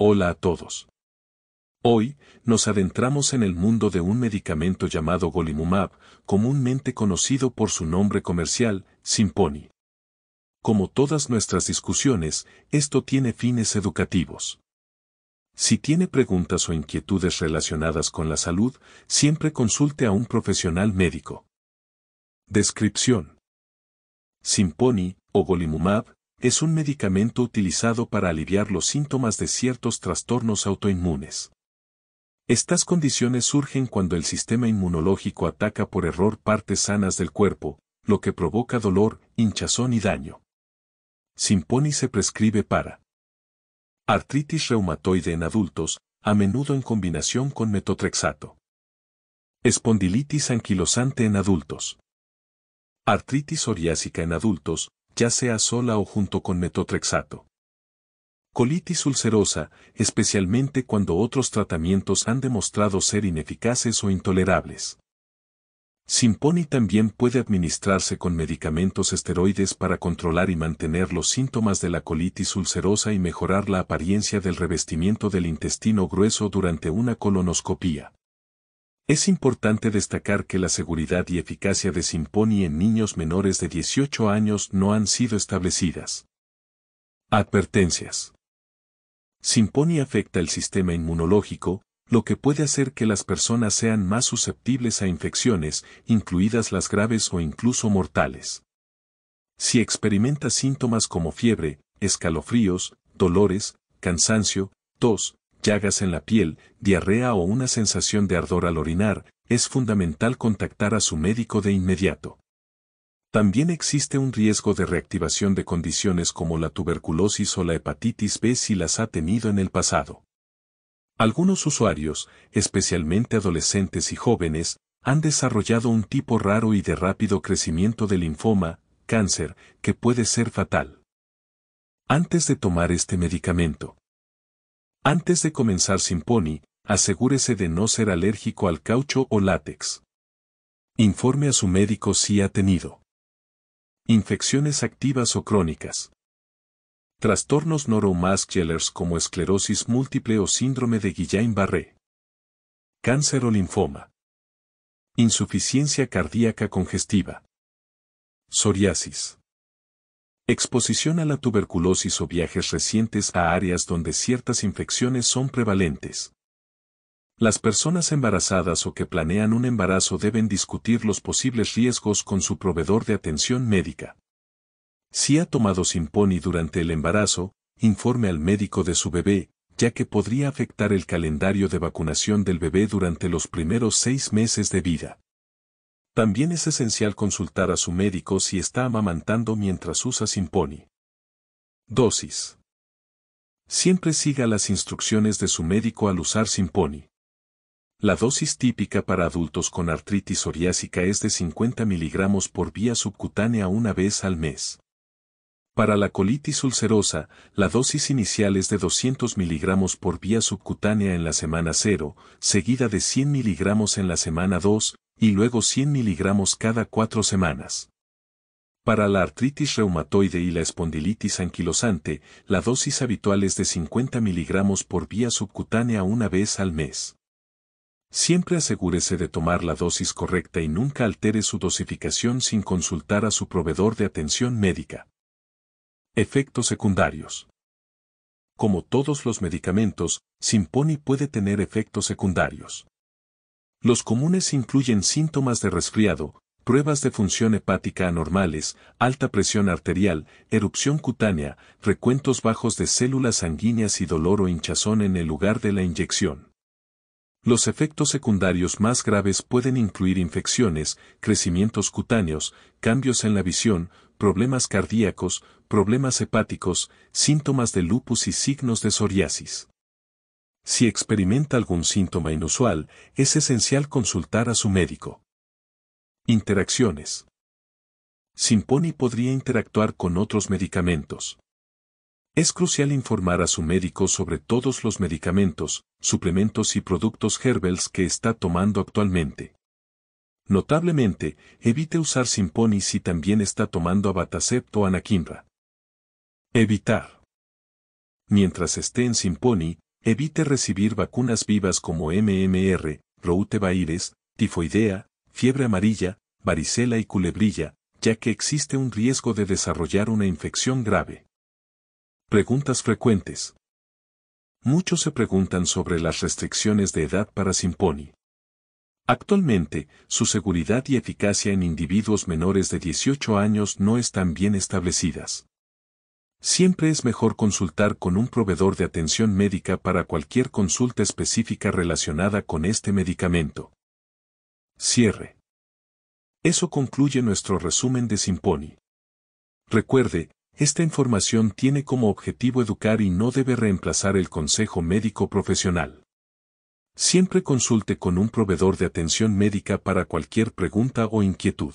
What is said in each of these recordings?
Hola a todos. Hoy, nos adentramos en el mundo de un medicamento llamado Golimumab, comúnmente conocido por su nombre comercial, Simponi. Como todas nuestras discusiones, esto tiene fines educativos. Si tiene preguntas o inquietudes relacionadas con la salud, siempre consulte a un profesional médico. Descripción. Simponi, o Golimumab, es un medicamento utilizado para aliviar los síntomas de ciertos trastornos autoinmunes. Estas condiciones surgen cuando el sistema inmunológico ataca por error partes sanas del cuerpo, lo que provoca dolor, hinchazón y daño. Simponi se prescribe para artritis reumatoide en adultos, a menudo en combinación con metotrexato. Espondilitis anquilosante en adultos. Artritis oriásica en adultos, ya sea sola o junto con metotrexato. Colitis ulcerosa, especialmente cuando otros tratamientos han demostrado ser ineficaces o intolerables. Simponi también puede administrarse con medicamentos esteroides para controlar y mantener los síntomas de la colitis ulcerosa y mejorar la apariencia del revestimiento del intestino grueso durante una colonoscopía. Es importante destacar que la seguridad y eficacia de Simponi en niños menores de 18 años no han sido establecidas. Advertencias. Simponi afecta el sistema inmunológico, lo que puede hacer que las personas sean más susceptibles a infecciones, incluidas las graves o incluso mortales. Si experimenta síntomas como fiebre, escalofríos, dolores, cansancio, tos, llagas en la piel, diarrea o una sensación de ardor al orinar, es fundamental contactar a su médico de inmediato. También existe un riesgo de reactivación de condiciones como la tuberculosis o la hepatitis B si las ha tenido en el pasado. Algunos usuarios, especialmente adolescentes y jóvenes, han desarrollado un tipo raro y de rápido crecimiento de linfoma, cáncer, que puede ser fatal. Antes de tomar este medicamento, antes de comenzar sin asegúrese de no ser alérgico al caucho o látex. Informe a su médico si ha tenido infecciones activas o crónicas. Trastornos neuromusculares como esclerosis múltiple o síndrome de Guillain-Barré. Cáncer o linfoma. Insuficiencia cardíaca congestiva. Psoriasis. Exposición a la tuberculosis o viajes recientes a áreas donde ciertas infecciones son prevalentes. Las personas embarazadas o que planean un embarazo deben discutir los posibles riesgos con su proveedor de atención médica. Si ha tomado Simponi durante el embarazo, informe al médico de su bebé, ya que podría afectar el calendario de vacunación del bebé durante los primeros seis meses de vida. También es esencial consultar a su médico si está amamantando mientras usa Simponi. Dosis. Siempre siga las instrucciones de su médico al usar Simponi. La dosis típica para adultos con artritis psoriásica es de 50 miligramos por vía subcutánea una vez al mes. Para la colitis ulcerosa, la dosis inicial es de 200 miligramos por vía subcutánea en la semana 0, seguida de 100 miligramos en la semana 2, y luego 100 miligramos cada cuatro semanas. Para la artritis reumatoide y la espondilitis anquilosante, la dosis habitual es de 50 miligramos por vía subcutánea una vez al mes. Siempre asegúrese de tomar la dosis correcta y nunca altere su dosificación sin consultar a su proveedor de atención médica. Efectos secundarios. Como todos los medicamentos, Simponi puede tener efectos secundarios. Los comunes incluyen síntomas de resfriado, pruebas de función hepática anormales, alta presión arterial, erupción cutánea, recuentos bajos de células sanguíneas y dolor o hinchazón en el lugar de la inyección. Los efectos secundarios más graves pueden incluir infecciones, crecimientos cutáneos, cambios en la visión, problemas cardíacos, problemas hepáticos, síntomas de lupus y signos de psoriasis. Si experimenta algún síntoma inusual, es esencial consultar a su médico. Interacciones. Simponi podría interactuar con otros medicamentos. Es crucial informar a su médico sobre todos los medicamentos, suplementos y productos Herbels que está tomando actualmente. Notablemente, evite usar Simponi si también está tomando abatacept o anakinra. Evitar. Mientras esté en Simponi, Evite recibir vacunas vivas como MMR, rotavirus, tifoidea, fiebre amarilla, varicela y culebrilla, ya que existe un riesgo de desarrollar una infección grave. Preguntas frecuentes. Muchos se preguntan sobre las restricciones de edad para Simponi. Actualmente, su seguridad y eficacia en individuos menores de 18 años no están bien establecidas. Siempre es mejor consultar con un proveedor de atención médica para cualquier consulta específica relacionada con este medicamento. Cierre. Eso concluye nuestro resumen de Simponi. Recuerde, esta información tiene como objetivo educar y no debe reemplazar el consejo médico profesional. Siempre consulte con un proveedor de atención médica para cualquier pregunta o inquietud.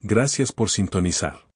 Gracias por sintonizar.